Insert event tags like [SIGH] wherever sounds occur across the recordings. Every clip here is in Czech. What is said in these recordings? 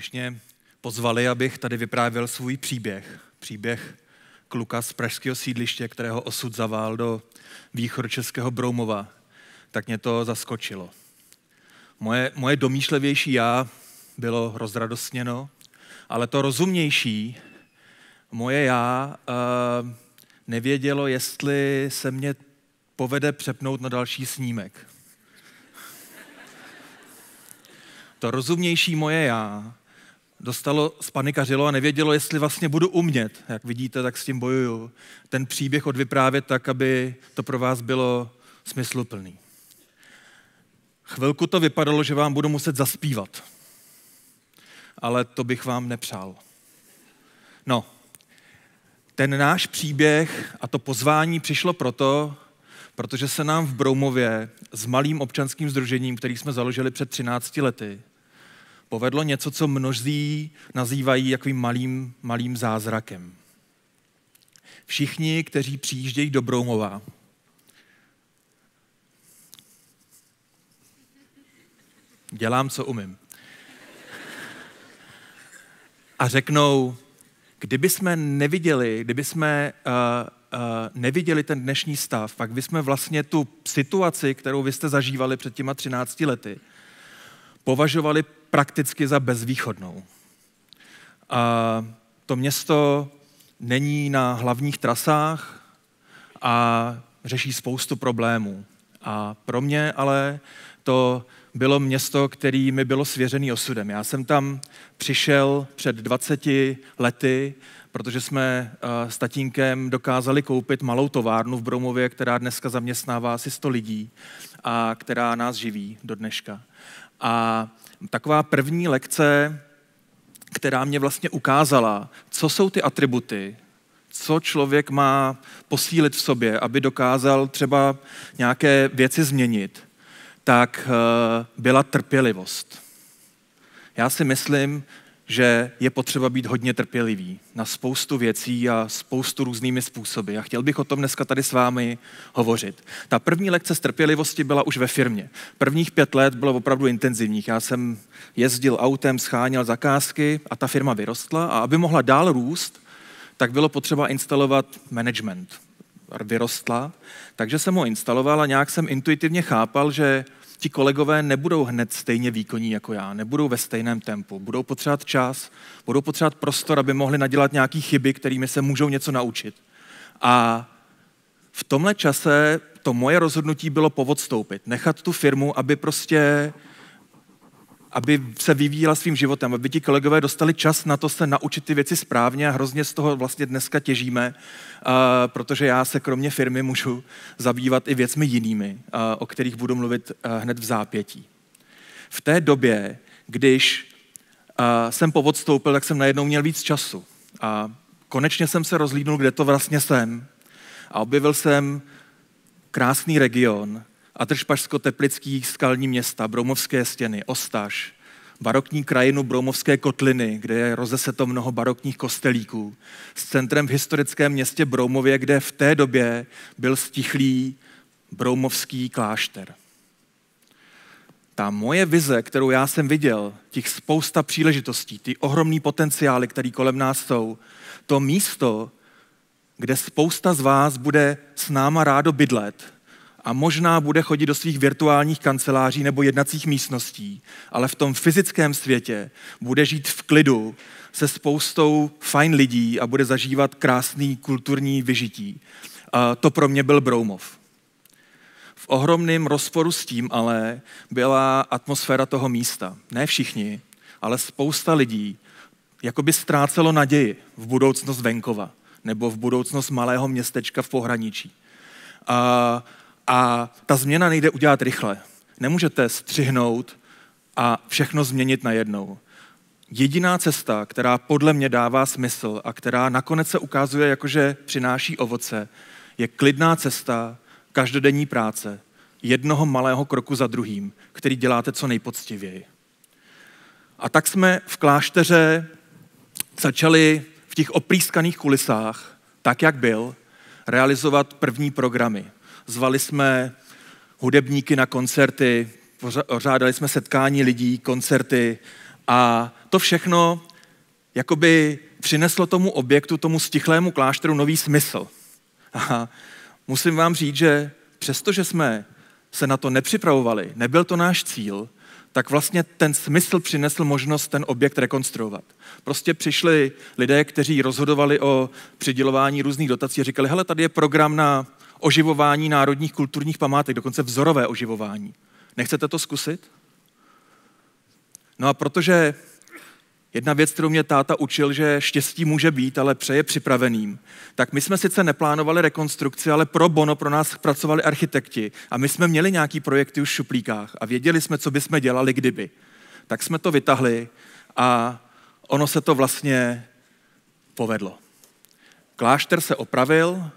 když mě pozvali, abych tady vyprávěl svůj příběh, příběh kluka z pražského sídliště, kterého osud zavál do východočeského Broumova, tak mě to zaskočilo. Moje, moje domýšlevější já bylo rozradostněno, ale to rozumnější, moje já, uh, nevědělo, jestli se mě povede přepnout na další snímek. To rozumnější moje já dostalo, panikařilo a nevědělo, jestli vlastně budu umět. Jak vidíte, tak s tím bojuju. Ten příběh odvyprávět tak, aby to pro vás bylo smysluplný. Chvilku to vypadalo, že vám budu muset zaspívat. Ale to bych vám nepřál. No, ten náš příběh a to pozvání přišlo proto, protože se nám v Broumově s malým občanským združením, který jsme založili před 13 lety, povedlo něco, co mnozí nazývají jakým malým, malým zázrakem. Všichni, kteří přijíždějí do Broumova, dělám, co umím. A řeknou, kdyby jsme neviděli, kdyby jsme uh, uh, neviděli ten dnešní stav, pak bychom vlastně tu situaci, kterou vy jste zažívali před těma 13 lety, považovali prakticky za bezvýchodnou. A to město není na hlavních trasách a řeší spoustu problémů. A pro mě ale to bylo město, který mi bylo svěřený osudem. Já jsem tam přišel před 20 lety, protože jsme eh, s tatínkem dokázali koupit malou továrnu v Bromově, která dneska zaměstnává asi 100 lidí a která nás živí do dneška. A taková první lekce, která mě vlastně ukázala, co jsou ty atributy, co člověk má posílit v sobě, aby dokázal třeba nějaké věci změnit, tak eh, byla trpělivost. Já si myslím, že je potřeba být hodně trpělivý na spoustu věcí a spoustu různými způsoby. A chtěl bych o tom dneska tady s vámi hovořit. Ta první lekce z trpělivosti byla už ve firmě. Prvních pět let bylo opravdu intenzivních. Já jsem jezdil autem, scháněl zakázky a ta firma vyrostla. A aby mohla dál růst, tak bylo potřeba instalovat management. Vyrostla, takže jsem ho instaloval a nějak jsem intuitivně chápal, že ti kolegové nebudou hned stejně výkonní jako já, nebudou ve stejném tempu, budou potřebovat čas, budou potřebovat prostor, aby mohli nadělat nějaké chyby, kterými se můžou něco naučit. A v tomhle čase to moje rozhodnutí bylo povod stoupit, nechat tu firmu, aby prostě aby se vyvíjela svým životem, aby ti kolegové dostali čas na to se naučit ty věci správně a hrozně z toho vlastně dneska těžíme, protože já se kromě firmy můžu zabývat i věcmi jinými, o kterých budu mluvit hned v zápětí. V té době, když jsem povodstoupil, tak jsem najednou měl víc času a konečně jsem se rozlídnul, kde to vlastně jsem a objevil jsem krásný region, a držpašsko-teplický skalní města, Broumovské stěny, Ostaž, barokní krajinu Broumovské kotliny, kde je rozeseto mnoho barokních kostelíků, s centrem v historickém městě Broumově, kde v té době byl stichlý Broumovský klášter. Ta moje vize, kterou já jsem viděl, těch spousta příležitostí, ty ohromný potenciály, které kolem nás jsou, to místo, kde spousta z vás bude s náma rádo bydlet, a možná bude chodit do svých virtuálních kanceláří nebo jednacích místností, ale v tom fyzickém světě bude žít v klidu se spoustou fajn lidí a bude zažívat krásný kulturní vyžití. A to pro mě byl Broumov. V ohromném rozporu s tím ale byla atmosféra toho místa. Ne všichni, ale spousta lidí jakoby ztrácelo naději v budoucnost venkova nebo v budoucnost malého městečka v pohraničí. A a ta změna nejde udělat rychle. Nemůžete střihnout a všechno změnit najednou. Jediná cesta, která podle mě dává smysl a která nakonec se ukazuje, jako, že přináší ovoce, je klidná cesta každodenní práce, jednoho malého kroku za druhým, který děláte co nejpoctivěji. A tak jsme v klášteře začali v těch oprýskaných kulisách, tak jak byl, realizovat první programy zvali jsme hudebníky na koncerty, pořádali jsme setkání lidí, koncerty a to všechno jakoby přineslo tomu objektu, tomu stichlému klášteru nový smysl. A musím vám říct, že přestože jsme se na to nepřipravovali, nebyl to náš cíl, tak vlastně ten smysl přinesl možnost ten objekt rekonstruovat. Prostě přišli lidé, kteří rozhodovali o přidělování různých dotací a říkali, hele, tady je program na oživování národních kulturních památek, dokonce vzorové oživování. Nechcete to zkusit? No a protože jedna věc, kterou mě táta učil, že štěstí může být, ale přeje připraveným, tak my jsme sice neplánovali rekonstrukci, ale pro Bono pro nás pracovali architekti a my jsme měli nějaký projekty už v šuplíkách a věděli jsme, co bychom dělali, kdyby. Tak jsme to vytahli a ono se to vlastně povedlo. Klášter se opravil,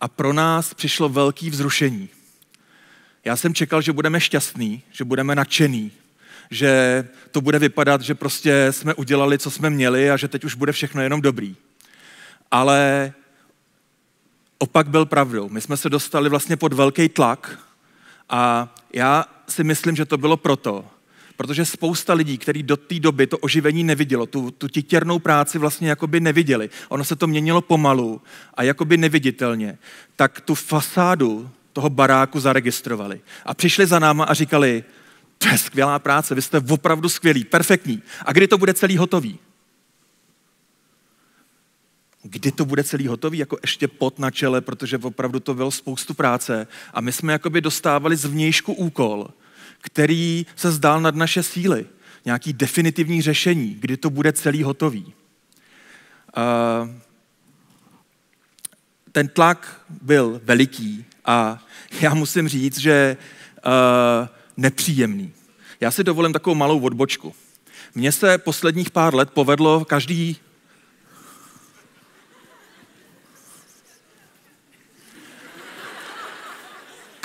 a pro nás přišlo velký vzrušení. Já jsem čekal, že budeme šťastní, že budeme nadšený, že to bude vypadat, že prostě jsme udělali, co jsme měli a že teď už bude všechno jenom dobrý. Ale opak byl pravdou. My jsme se dostali vlastně pod velký tlak a já si myslím, že to bylo proto, protože spousta lidí, kteří do té doby to oživení nevidělo, tu, tu titěrnou práci vlastně jakoby neviděli, ono se to měnilo pomalu a jakoby neviditelně, tak tu fasádu toho baráku zaregistrovali. A přišli za náma a říkali, to je skvělá práce, vy jste opravdu skvělí, perfektní. A kdy to bude celý hotový? kdy to bude celý hotový, jako ještě pot na čele, protože opravdu to bylo spoustu práce. A my jsme jakoby dostávali zvnějšku úkol, který se zdál nad naše síly. Nějaký definitivní řešení, kdy to bude celý hotový. Eh, ten tlak byl veliký a já musím říct, že eh, nepříjemný. Já si dovolím takovou malou odbočku. Mně se posledních pár let povedlo každý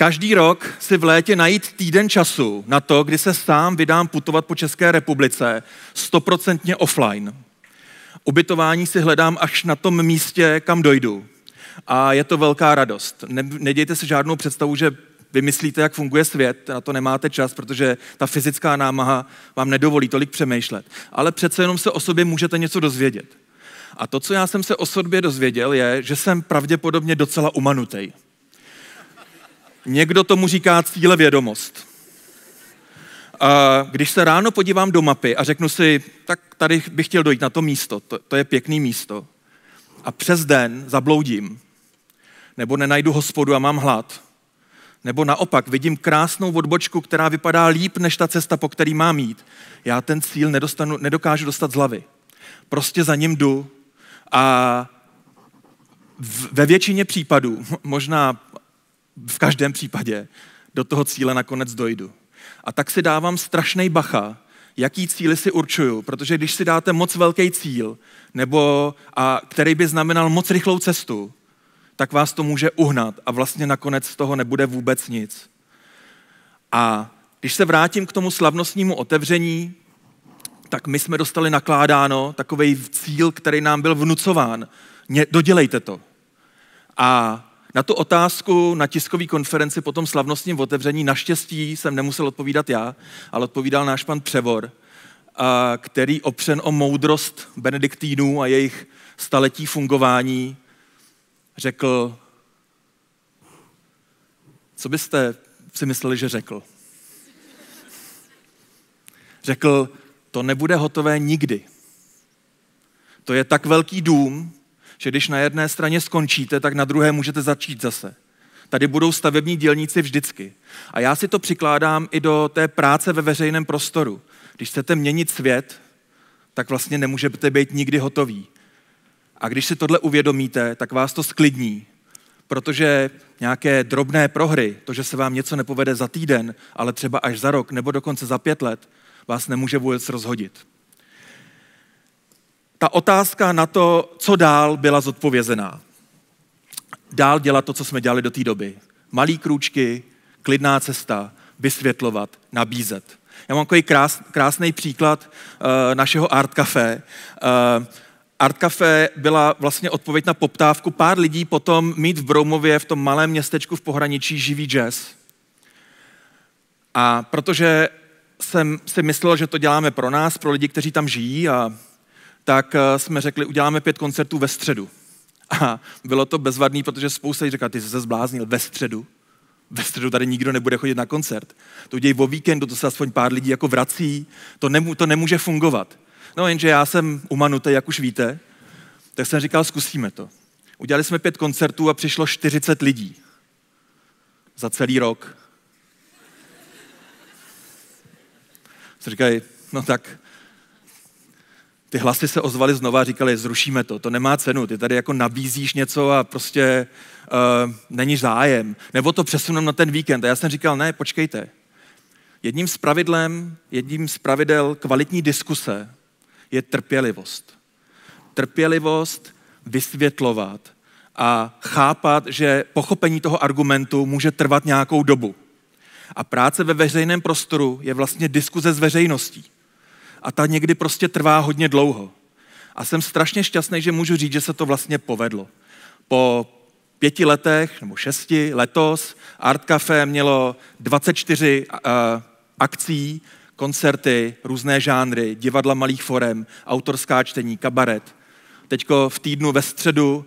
Každý rok si v létě najít týden času na to, kdy se sám vydám putovat po České republice stoprocentně offline. Ubytování si hledám až na tom místě, kam dojdu. A je to velká radost. nedějte si žádnou představu, že vymyslíte, jak funguje svět, na to nemáte čas, protože ta fyzická námaha vám nedovolí tolik přemýšlet. Ale přece jenom se o sobě můžete něco dozvědět. A to, co já jsem se o sobě dozvěděl, je, že jsem pravděpodobně docela umanutej. Někdo tomu říká cíle vědomost. Když se ráno podívám do mapy a řeknu si, tak tady bych chtěl dojít na to místo, to, to je pěkný místo, a přes den zabloudím, nebo nenajdu hospodu a mám hlad, nebo naopak vidím krásnou odbočku, která vypadá líp než ta cesta, po který mám jít, já ten cíl nedostanu, nedokážu dostat z hlavy. Prostě za ním jdu a ve většině případů, [LAUGHS] možná v každém případě do toho cíle nakonec dojdu. A tak si dávám strašný bacha, jaký cíly si určuju, protože když si dáte moc velký cíl, nebo a který by znamenal moc rychlou cestu, tak vás to může uhnat a vlastně nakonec z toho nebude vůbec nic. A když se vrátím k tomu slavnostnímu otevření, tak my jsme dostali nakládáno takový cíl, který nám byl vnucován. dodělejte to. A na tu otázku na tiskové konferenci po tom slavnostním otevření naštěstí jsem nemusel odpovídat já, ale odpovídal náš pan Převor, a který opřen o moudrost benediktínů a jejich staletí fungování řekl, co byste si mysleli, že řekl? Řekl, to nebude hotové nikdy. To je tak velký dům, že když na jedné straně skončíte, tak na druhé můžete začít zase. Tady budou stavební dělníci vždycky. A já si to přikládám i do té práce ve veřejném prostoru. Když chcete měnit svět, tak vlastně nemůžete být nikdy hotový. A když si tohle uvědomíte, tak vás to sklidní, protože nějaké drobné prohry, to, že se vám něco nepovede za týden, ale třeba až za rok nebo dokonce za pět let, vás nemůže vůbec rozhodit ta otázka na to, co dál, byla zodpovězená. Dál dělat to, co jsme dělali do té doby. Malý krůčky, klidná cesta, vysvětlovat, nabízet. Já mám takový krás, krásný příklad uh, našeho Art Café. Uh, eh, Art Café byla vlastně odpověď na poptávku pár lidí potom mít v Broumově, v tom malém městečku v pohraničí, živý jazz. A protože jsem si myslel, že to děláme pro nás, pro lidi, kteří tam žijí a tak eh, jsme řekli, uděláme pět koncertů ve středu. A bylo to bezvadný, protože spousta lidí říká, ty jsi se zbláznil ve středu. Ve středu tady nikdo nebude chodit na koncert. To udějí o víkendu, to se aspoň pár lidí jako vrací. To, nemů- to nemůže fungovat. No jenže já jsem umanutý, jak už víte, tak jsem říkal, zkusíme to. Udělali jsme pět koncertů a přišlo 40 lidí. Za celý rok. Jsem říkal, no tak ty hlasy se ozvaly znova a říkali, zrušíme to, to nemá cenu, ty tady jako nabízíš něco a prostě uh, není zájem. Nebo to přesuneme na ten víkend. A já jsem říkal, ne, počkejte. Jedním z pravidlem, jedním z pravidel kvalitní diskuse je trpělivost. Trpělivost vysvětlovat a chápat, že pochopení toho argumentu může trvat nějakou dobu. A práce ve veřejném prostoru je vlastně diskuze s veřejností a ta někdy prostě trvá hodně dlouho. A jsem strašně šťastný, že můžu říct, že se to vlastně povedlo. Po pěti letech nebo šesti letos Art Café mělo 24 uh, akcí, koncerty, různé žánry, divadla malých forem, autorská čtení, kabaret. Teďko v týdnu ve středu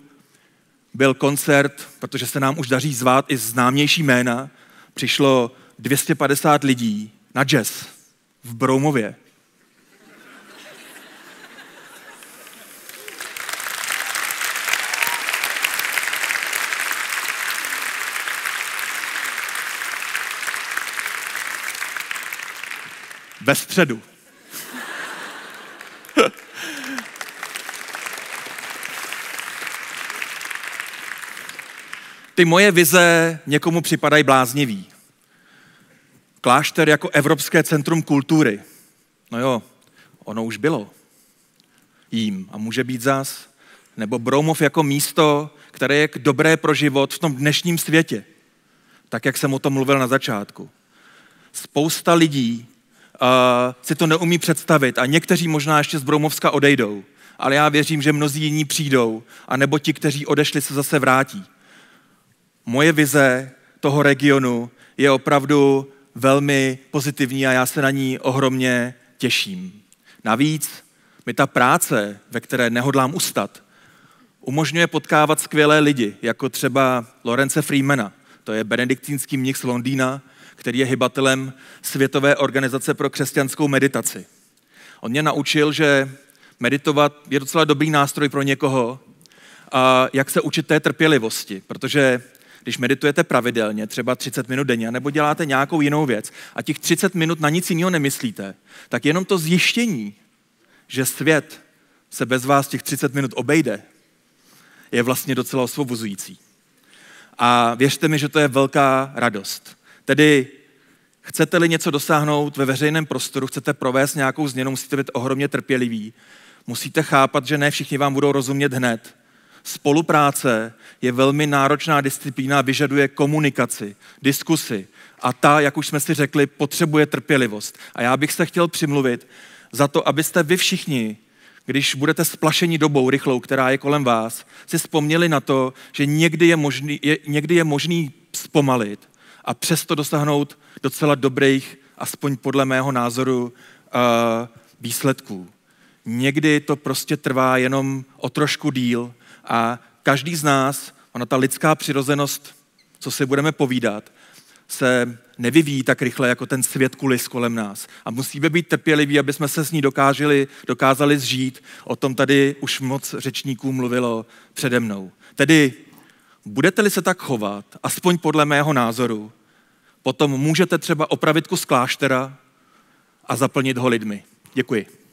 byl koncert, protože se nám už daří zvát i známější jména, přišlo 250 lidí na jazz v Broumově. ve středu. Ty moje vize někomu připadají bláznivý. Klášter jako Evropské centrum kultury. No jo, ono už bylo jím a může být zas. Nebo Broumov jako místo, které je dobré pro život v tom dnešním světě. Tak, jak jsem o tom mluvil na začátku. Spousta lidí si to neumí představit a někteří možná ještě z Broumovska odejdou, ale já věřím, že mnozí jiní přijdou a nebo ti, kteří odešli, se zase vrátí. Moje vize toho regionu je opravdu velmi pozitivní a já se na ní ohromně těším. Navíc mi ta práce, ve které nehodlám ustat, umožňuje potkávat skvělé lidi, jako třeba Lorence Freemana, to je benediktínský mnich z Londýna, který je hybatelem Světové organizace pro křesťanskou meditaci. On mě naučil, že meditovat je docela dobrý nástroj pro někoho, a jak se učit té trpělivosti, protože když meditujete pravidelně, třeba 30 minut denně, nebo děláte nějakou jinou věc a těch 30 minut na nic jiného nemyslíte, tak jenom to zjištění, že svět se bez vás těch 30 minut obejde, je vlastně docela osvobozující. A věřte mi, že to je velká radost. Tedy chcete-li něco dosáhnout ve veřejném prostoru, chcete provést nějakou změnu, musíte být ohromně trpěliví. Musíte chápat, že ne všichni vám budou rozumět hned. Spolupráce je velmi náročná disciplína, vyžaduje komunikaci, diskusy. A ta, jak už jsme si řekli, potřebuje trpělivost. A já bych se chtěl přimluvit za to, abyste vy všichni když budete splašeni dobou rychlou, která je kolem vás, si vzpomněli na to, že někdy je možný, je, někdy je možný zpomalit a přesto dosáhnout docela dobrých, aspoň podle mého názoru, eh, výsledků. Někdy to prostě trvá jenom o trošku díl a každý z nás, ona ta lidská přirozenost, co si budeme povídat, se nevyvíjí tak rychle jako ten svět kulis kolem nás. A musíme být trpěliví, aby jsme se s ní dokážili, dokázali zžít. O tom tady už moc řečníků mluvilo přede mnou. Tedy budete-li se tak chovat, aspoň podle mého názoru, potom můžete třeba opravit kus kláštera a zaplnit ho lidmi. Děkuji.